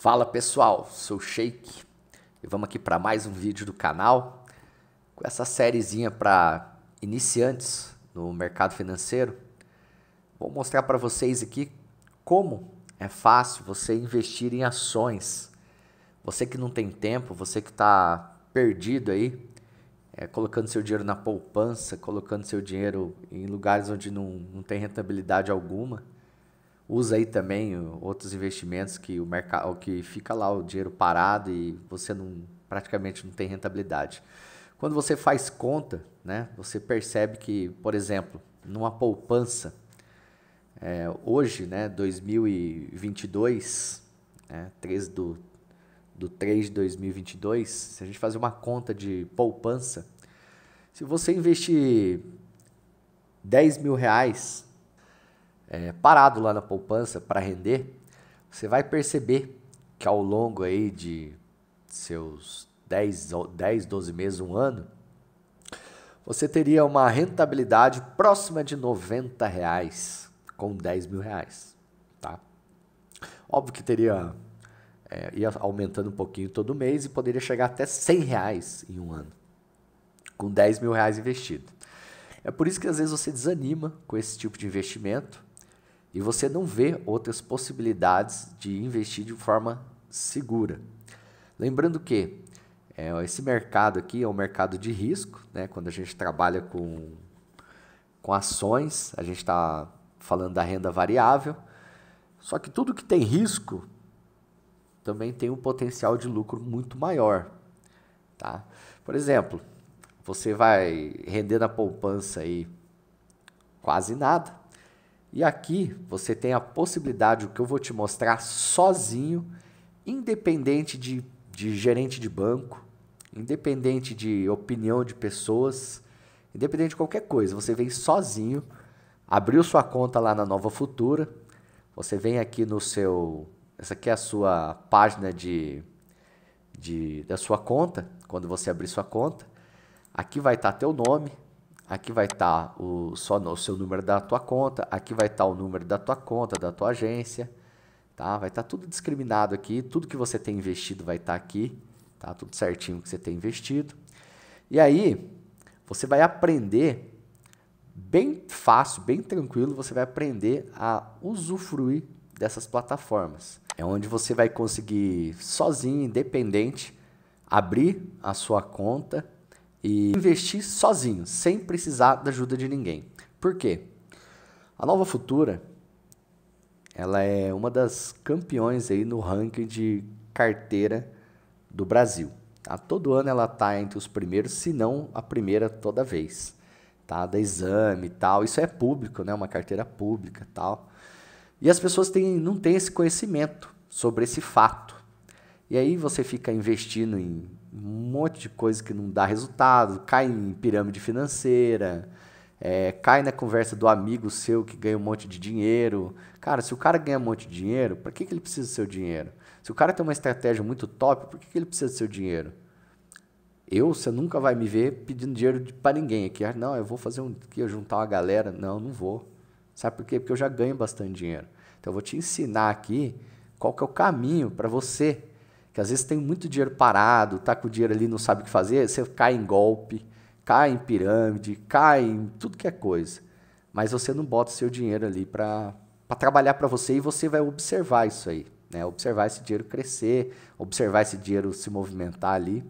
Fala pessoal, sou Shake e vamos aqui para mais um vídeo do canal com essa sériezinha para iniciantes no mercado financeiro. Vou mostrar para vocês aqui como é fácil você investir em ações. Você que não tem tempo, você que está perdido aí, é, colocando seu dinheiro na poupança, colocando seu dinheiro em lugares onde não, não tem rentabilidade alguma usa aí também outros investimentos que o mercado que fica lá o dinheiro parado e você não praticamente não tem rentabilidade. Quando você faz conta, né, você percebe que, por exemplo, numa poupança, é, hoje, né, 2022, né, 13 do, do 3 de 2022, se a gente fazer uma conta de poupança, se você investir 10 mil reais é, parado lá na poupança para render, você vai perceber que ao longo aí de seus 10, 10, 12 meses, um ano, você teria uma rentabilidade próxima de 90 reais com 10 mil reais. Tá? Óbvio que teria é, ia aumentando um pouquinho todo mês e poderia chegar até 100 reais em um ano, com 10 mil reais investido. É por isso que às vezes você desanima com esse tipo de investimento, e você não vê outras possibilidades de investir de forma segura. Lembrando que é, esse mercado aqui é um mercado de risco, né? quando a gente trabalha com, com ações, a gente está falando da renda variável, só que tudo que tem risco também tem um potencial de lucro muito maior. Tá? Por exemplo, você vai render na poupança aí quase nada, e aqui você tem a possibilidade, o que eu vou te mostrar sozinho, independente de, de gerente de banco, independente de opinião de pessoas, independente de qualquer coisa, você vem sozinho, abriu sua conta lá na Nova Futura, você vem aqui no seu. Essa aqui é a sua página de, de da sua conta, quando você abrir sua conta. Aqui vai estar teu nome, aqui vai estar tá o, só o seu número da tua conta, aqui vai estar tá o número da tua conta, da tua agência, tá? Vai estar tá tudo discriminado aqui, tudo que você tem investido vai estar tá aqui, tá? Tudo certinho que você tem investido. E aí, você vai aprender bem fácil, bem tranquilo, você vai aprender a usufruir dessas plataformas. É onde você vai conseguir sozinho, independente, abrir a sua conta e investir sozinho, sem precisar da ajuda de ninguém. Por quê? A Nova Futura, ela é uma das campeões aí no ranking de carteira do Brasil. Tá? Todo ano ela está entre os primeiros, se não a primeira toda vez. Tá? Da exame e tal. Isso é público, né? uma carteira pública tal. E as pessoas têm, não têm esse conhecimento sobre esse fato. E aí você fica investindo em um monte de coisa que não dá resultado, cai em pirâmide financeira, é, cai na conversa do amigo seu que ganha um monte de dinheiro. Cara, se o cara ganha um monte de dinheiro, para que, que ele precisa do seu dinheiro? Se o cara tem uma estratégia muito top, por que, que ele precisa do seu dinheiro? Eu, você nunca vai me ver pedindo dinheiro para ninguém aqui. Ah, não, eu vou fazer um que eu juntar uma galera. Não, não vou. Sabe por quê? Porque eu já ganho bastante dinheiro. Então eu vou te ensinar aqui qual que é o caminho para você que às vezes tem muito dinheiro parado, tá com o dinheiro ali não sabe o que fazer, você cai em golpe, cai em pirâmide, cai em tudo que é coisa. Mas você não bota o seu dinheiro ali para trabalhar para você e você vai observar isso aí, né? Observar esse dinheiro crescer, observar esse dinheiro se movimentar ali.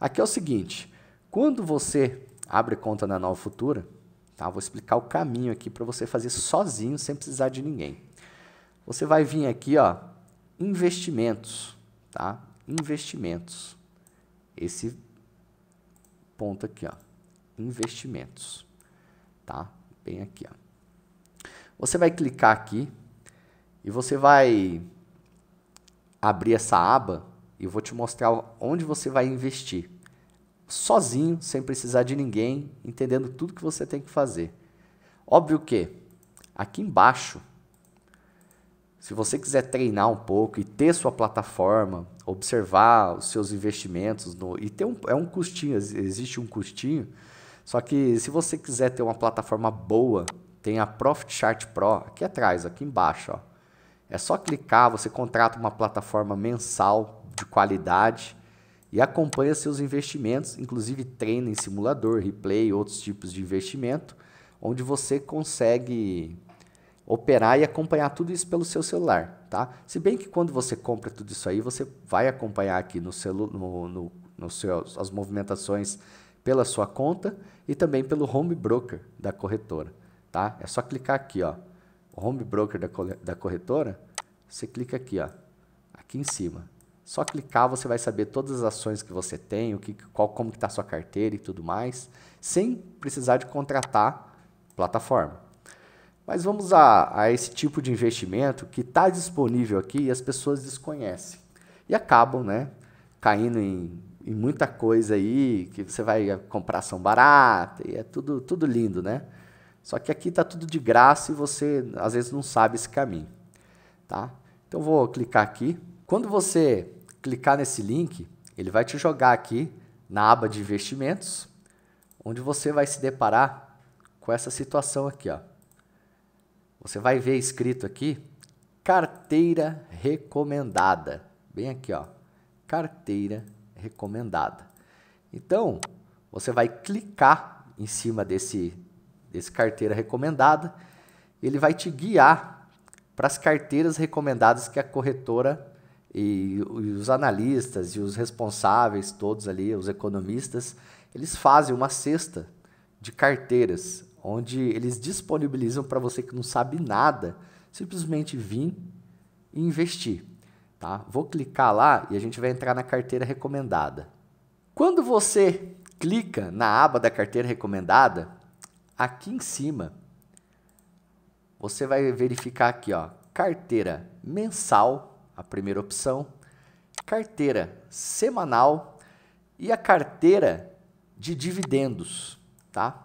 Aqui é o seguinte, quando você abre conta na Nova Futura, tá? Vou explicar o caminho aqui para você fazer sozinho, sem precisar de ninguém. Você vai vir aqui, ó, investimentos tá? Investimentos. Esse ponto aqui, ó. Investimentos, tá? Bem aqui, ó. Você vai clicar aqui e você vai abrir essa aba e eu vou te mostrar onde você vai investir. Sozinho, sem precisar de ninguém, entendendo tudo que você tem que fazer. Óbvio que aqui embaixo se você quiser treinar um pouco e ter sua plataforma, observar os seus investimentos no, e ter um, é um custinho, existe um custinho. Só que se você quiser ter uma plataforma boa, tem a Profit Chart Pro aqui atrás, aqui embaixo. Ó. É só clicar, você contrata uma plataforma mensal de qualidade e acompanha seus investimentos, inclusive treina em simulador, replay, outros tipos de investimento, onde você consegue operar e acompanhar tudo isso pelo seu celular, tá? Se bem que quando você compra tudo isso aí, você vai acompanhar aqui no celu no, no, no seu, as movimentações pela sua conta e também pelo home broker da corretora, tá? É só clicar aqui, ó, home broker da, da corretora, você clica aqui, ó, aqui em cima. Só clicar você vai saber todas as ações que você tem, o que, qual, como está a sua carteira e tudo mais, sem precisar de contratar plataforma. Mas vamos a, a esse tipo de investimento que está disponível aqui e as pessoas desconhecem. E acabam né, caindo em, em muita coisa aí, que você vai comprar ação barata, e é tudo, tudo lindo, né? Só que aqui está tudo de graça e você às vezes não sabe esse caminho. Tá? Então vou clicar aqui. Quando você clicar nesse link, ele vai te jogar aqui na aba de investimentos, onde você vai se deparar com essa situação aqui. Ó você vai ver escrito aqui carteira recomendada. Bem aqui, ó. Carteira recomendada. Então, você vai clicar em cima desse, desse carteira recomendada, ele vai te guiar para as carteiras recomendadas que a corretora e, os analistas e os responsáveis todos ali, os economistas, eles fazem uma cesta de carteiras onde eles disponibilizam para você que não sabe nada, simplesmente vir e investir. Tá? Vou clicar lá e a gente vai entrar na carteira recomendada. Quando você clica na aba da carteira recomendada, aqui em cima, você vai verificar aqui, ó, carteira mensal, a primeira opção, carteira semanal e a carteira de dividendos, tá?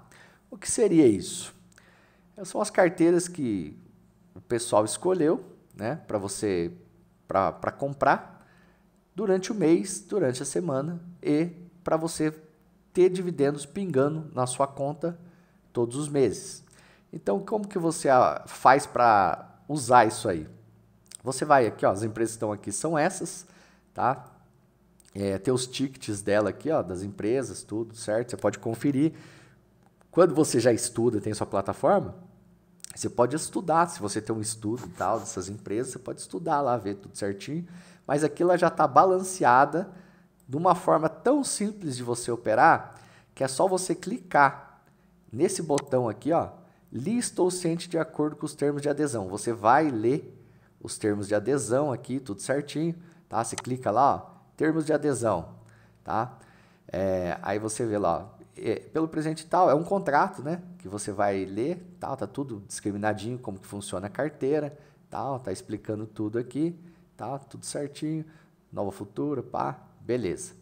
O que seria isso? São as carteiras que o pessoal escolheu né, para você para comprar durante o mês, durante a semana e para você ter dividendos pingando na sua conta todos os meses. Então, como que você ah, faz para usar isso aí? Você vai aqui, ó, as empresas que estão aqui são essas, tá? É, tem os tickets dela aqui, ó, das empresas, tudo certo. Você pode conferir. Quando você já estuda, tem sua plataforma, você pode estudar. Se você tem um estudo e tal dessas empresas, você pode estudar lá, ver tudo certinho. Mas aquilo já está balanceada de uma forma tão simples de você operar que é só você clicar nesse botão aqui, ó, lista ou ciente de acordo com os termos de adesão. Você vai ler os termos de adesão aqui, tudo certinho, tá? Você clica lá, ó, termos de adesão, tá? É, aí você vê lá, é, pelo presente tal, é um contrato, né? Que você vai ler, tal, tá tudo discriminadinho, como que funciona a carteira, tal, tá explicando tudo aqui, tá tudo certinho, nova futura, pá, beleza.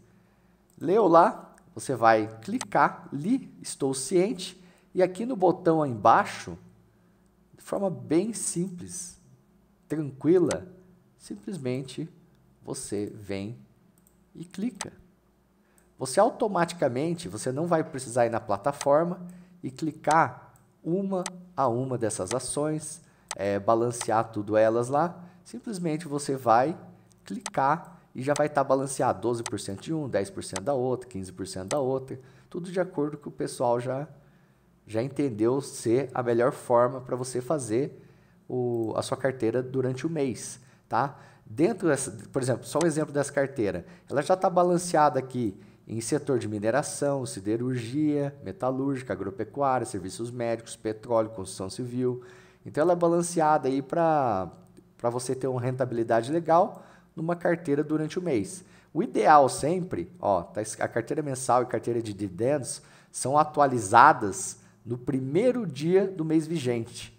Leu lá, você vai clicar, li, estou ciente, e aqui no botão embaixo, de forma bem simples, tranquila, simplesmente você vem e clica você automaticamente, você não vai precisar ir na plataforma e clicar uma a uma dessas ações, é, balancear tudo elas lá. Simplesmente você vai clicar e já vai estar tá balanceado 12% de um, 10% da outra, 15% da outra, tudo de acordo com o pessoal já já entendeu ser a melhor forma para você fazer o, a sua carteira durante o mês, tá? Dentro dessa, por exemplo, só um exemplo dessa carteira, ela já está balanceada aqui em setor de mineração, siderurgia, metalúrgica, agropecuária, serviços médicos, petróleo, construção civil. Então ela é balanceada aí para você ter uma rentabilidade legal numa carteira durante o mês. O ideal sempre, ó, tá a carteira mensal e carteira de dividendos são atualizadas no primeiro dia do mês vigente.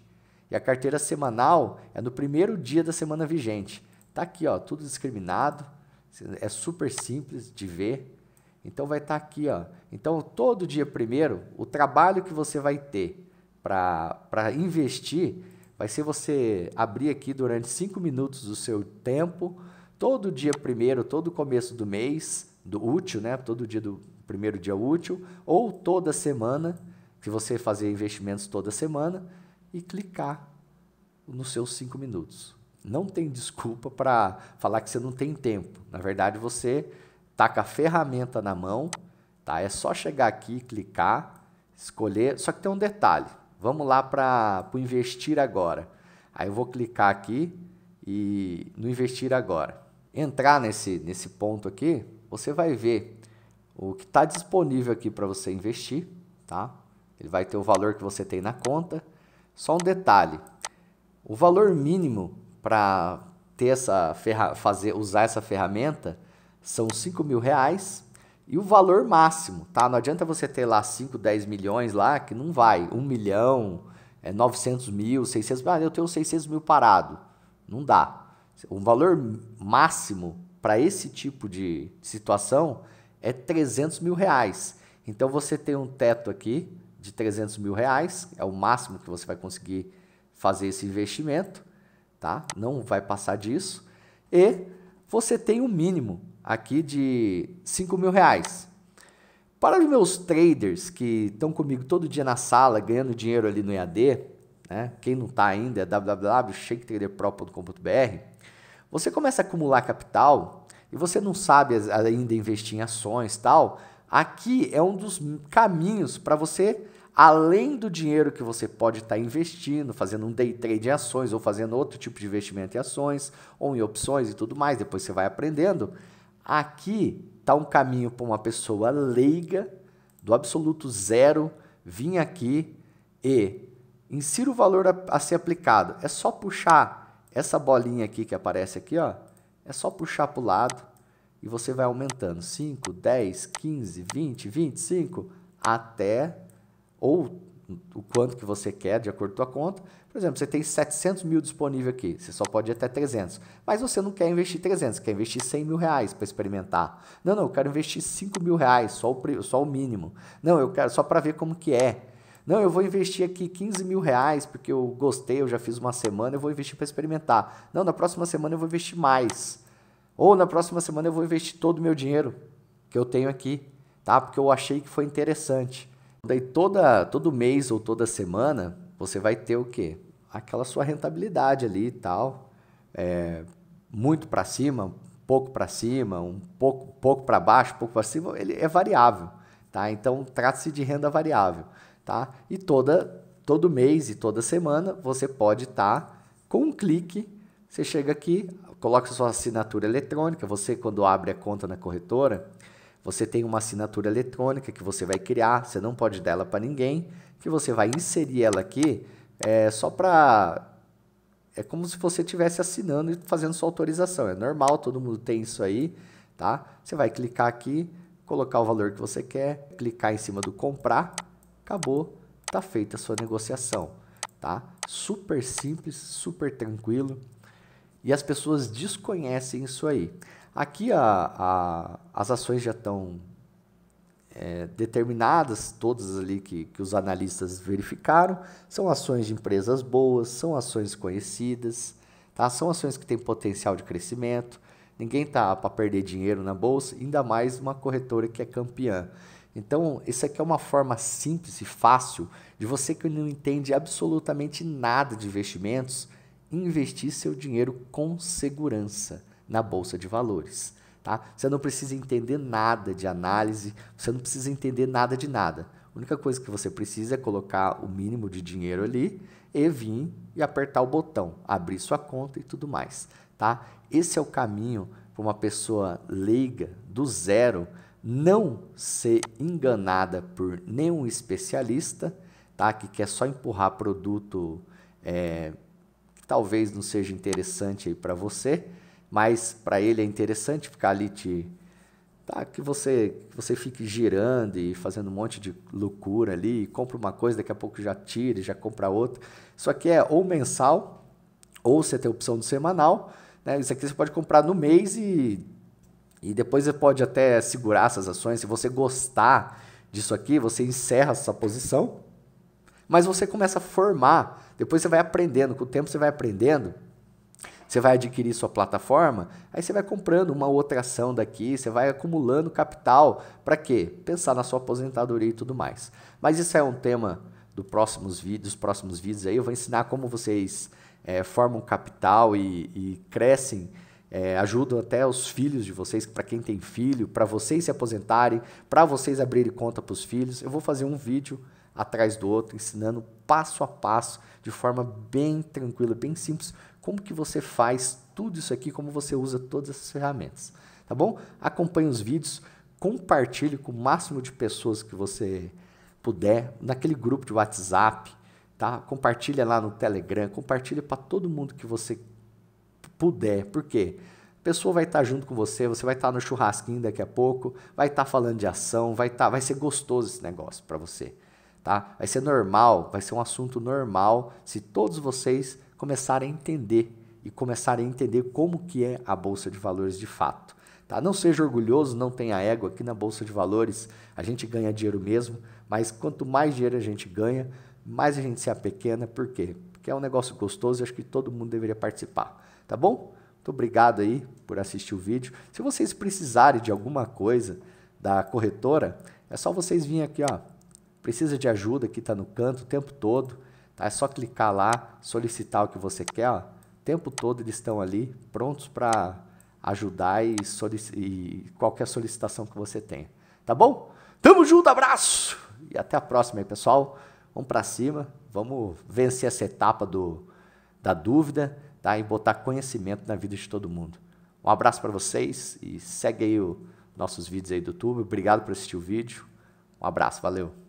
E a carteira semanal é no primeiro dia da semana vigente. Tá aqui, ó, tudo discriminado. É super simples de ver. Então vai estar tá aqui, ó. Então todo dia primeiro, o trabalho que você vai ter para investir vai ser você abrir aqui durante cinco minutos do seu tempo, todo dia primeiro, todo começo do mês, do útil, né? Todo dia do primeiro dia útil, ou toda semana, que você fazer investimentos toda semana e clicar nos seus cinco minutos. Não tem desculpa para falar que você não tem tempo. Na verdade, você tá com a ferramenta na mão, tá? É só chegar aqui, clicar, escolher. Só que tem um detalhe. Vamos lá para o investir agora. Aí eu vou clicar aqui e no investir agora. Entrar nesse, nesse ponto aqui, você vai ver o que está disponível aqui para você investir, tá? Ele vai ter o valor que você tem na conta. Só um detalhe, o valor mínimo para ter essa ferra fazer usar essa ferramenta são 5 mil reais e o valor máximo, tá? Não adianta você ter lá 5, 10 milhões lá, que não vai. 1 milhão, é, 900 mil, 600 mil. Ah, eu tenho 600 mil parado. Não dá. O valor máximo para esse tipo de situação é 300 mil reais. Então você tem um teto aqui de 300 mil reais, é o máximo que você vai conseguir fazer esse investimento, tá? Não vai passar disso. E você tem o um mínimo, aqui de 5 mil reais. Para os meus traders que estão comigo todo dia na sala, ganhando dinheiro ali no EAD, né? quem não está ainda é www.shaketraderpro.com.br, você começa a acumular capital e você não sabe ainda investir em ações tal, aqui é um dos caminhos para você, além do dinheiro que você pode estar tá investindo, fazendo um day trade em ações ou fazendo outro tipo de investimento em ações ou em opções e tudo mais, depois você vai aprendendo, Aqui está um caminho para uma pessoa leiga, do absoluto zero, vir aqui e insira o valor a, a ser aplicado. É só puxar essa bolinha aqui que aparece aqui, ó. É só puxar para o lado e você vai aumentando 5, 10, 15, 20, 25 até ou o quanto que você quer, de acordo com a tua conta. Por exemplo, você tem 700 mil disponível aqui, você só pode ir até 300. Mas você não quer investir 300, quer investir 100 mil reais para experimentar. Não, não, eu quero investir 5 mil reais, só o, só o mínimo. Não, eu quero só para ver como que é. Não, eu vou investir aqui 15 mil reais porque eu gostei, eu já fiz uma semana, eu vou investir para experimentar. Não, na próxima semana eu vou investir mais. Ou na próxima semana eu vou investir todo o meu dinheiro que eu tenho aqui, tá? Porque eu achei que foi interessante. Daí toda, todo mês ou toda semana você vai ter o quê? Aquela sua rentabilidade ali e tal. É, muito para cima, pouco para cima, um pouco, pouco para baixo, pouco para cima, ele é variável. Tá? Então trata-se de renda variável. Tá? E toda, todo mês e toda semana você pode estar tá, com um clique. Você chega aqui, coloca sua assinatura eletrônica. Você, quando abre a conta na corretora, você tem uma assinatura eletrônica que você vai criar, você não pode dar ela para ninguém, que você vai inserir ela aqui é, só para... É como se você estivesse assinando e fazendo sua autorização. É normal, todo mundo tem isso aí, tá? Você vai clicar aqui, colocar o valor que você quer, clicar em cima do comprar, acabou, tá feita a sua negociação, tá? Super simples, super tranquilo. E as pessoas desconhecem isso aí. Aqui a, a, as ações já estão é, determinadas, todas ali que, que os analistas verificaram, são ações de empresas boas, são ações conhecidas, tá? são ações que têm potencial de crescimento, ninguém está para perder dinheiro na bolsa, ainda mais uma corretora que é campeã. Então, isso aqui é uma forma simples e fácil de você que não entende absolutamente nada de investimentos, investir seu dinheiro com segurança na bolsa de valores. Tá? Você não precisa entender nada de análise, você não precisa entender nada de nada. A única coisa que você precisa é colocar o mínimo de dinheiro ali e vir e apertar o botão, abrir sua conta e tudo mais. Tá? Esse é o caminho para uma pessoa leiga, do zero, não ser enganada por nenhum especialista tá? que quer só empurrar produto é, que talvez não seja interessante para você mas para ele é interessante ficar ali te tá, que você que você fique girando e fazendo um monte de loucura ali, compra uma coisa, daqui a pouco já tira, já compra outra. Isso aqui é ou mensal ou você tem a opção do semanal, né? Isso aqui você pode comprar no mês e e depois você pode até segurar essas ações. Se você gostar disso aqui, você encerra essa posição, mas você começa a formar. Depois você vai aprendendo, com o tempo você vai aprendendo você vai adquirir sua plataforma, aí você vai comprando uma outra ação daqui, você vai acumulando capital. Para quê? Pensar na sua aposentadoria e tudo mais. Mas isso é um tema do próximos vídeos, próximos vídeos aí. Eu vou ensinar como vocês é, formam capital e, e crescem. É, ajudam até os filhos de vocês, para quem tem filho, para vocês se aposentarem, para vocês abrirem conta para os filhos. Eu vou fazer um vídeo atrás do outro, ensinando passo a passo, de forma bem tranquila, bem simples, como que você faz tudo isso aqui, como você usa todas essas ferramentas, tá bom? Acompanhe os vídeos, compartilhe com o máximo de pessoas que você puder, naquele grupo de WhatsApp, tá? Compartilha lá no Telegram, compartilha para todo mundo que você puder, por quê? A pessoa vai estar junto com você, você vai estar no churrasquinho daqui a pouco, vai estar falando de ação, vai estar, vai ser gostoso esse negócio para você tá? Vai ser normal, vai ser um assunto normal se todos vocês começarem a entender e começarem a entender como que é a bolsa de valores de fato. Tá? Não seja orgulhoso, não tenha ego aqui na bolsa de valores. A gente ganha dinheiro mesmo, mas quanto mais dinheiro a gente ganha, mais a gente se apequena, por quê? Porque é um negócio gostoso e acho que todo mundo deveria participar, tá bom? Muito obrigado aí por assistir o vídeo. Se vocês precisarem de alguma coisa da corretora, é só vocês virem aqui, ó, precisa de ajuda, aqui está no canto o tempo todo. Tá? É só clicar lá, solicitar o que você quer. Ó. O tempo todo eles estão ali prontos para ajudar e, e, qualquer solicitação que você tenha. Tá bom? Tamo junto, abraço! E até a próxima aí, pessoal. Vamos para cima, vamos vencer essa etapa do, da dúvida tá? e botar conhecimento na vida de todo mundo. Um abraço para vocês e segue aí os nossos vídeos aí do YouTube. Obrigado por assistir o vídeo. Um abraço, valeu!